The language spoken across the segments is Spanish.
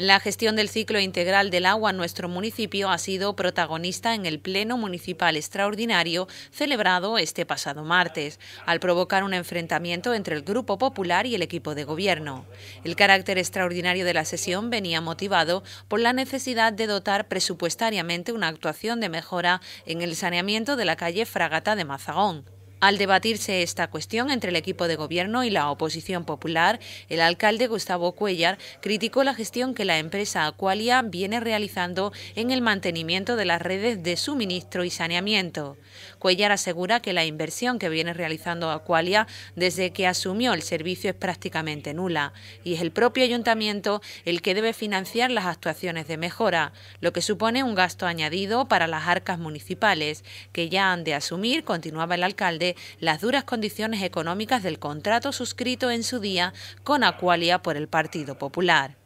La gestión del ciclo integral del agua en nuestro municipio ha sido protagonista en el Pleno Municipal Extraordinario celebrado este pasado martes, al provocar un enfrentamiento entre el Grupo Popular y el equipo de gobierno. El carácter extraordinario de la sesión venía motivado por la necesidad de dotar presupuestariamente una actuación de mejora en el saneamiento de la calle Fragata de Mazagón. Al debatirse esta cuestión entre el equipo de gobierno y la oposición popular, el alcalde Gustavo Cuellar criticó la gestión que la empresa Aqualia viene realizando en el mantenimiento de las redes de suministro y saneamiento. Cuellar asegura que la inversión que viene realizando Aqualia desde que asumió el servicio es prácticamente nula y es el propio ayuntamiento el que debe financiar las actuaciones de mejora, lo que supone un gasto añadido para las arcas municipales que ya han de asumir, continuaba el alcalde, las duras condiciones económicas del contrato suscrito en su día con Acualia por el Partido Popular.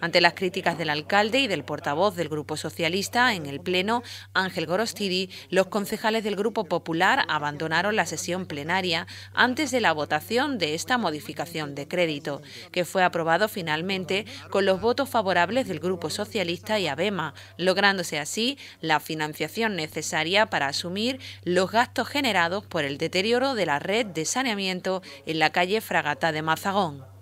Ante las críticas del alcalde y del portavoz del Grupo Socialista en el Pleno, Ángel Gorostidi, los concejales del Grupo Popular abandonaron la sesión plenaria antes de la votación de esta modificación de crédito, que fue aprobado finalmente con los votos favorables del Grupo Socialista y ABEMA, lográndose así la financiación necesaria para asumir los gastos generados por el deterioro de la red de saneamiento en la calle Fragata de Mazagón.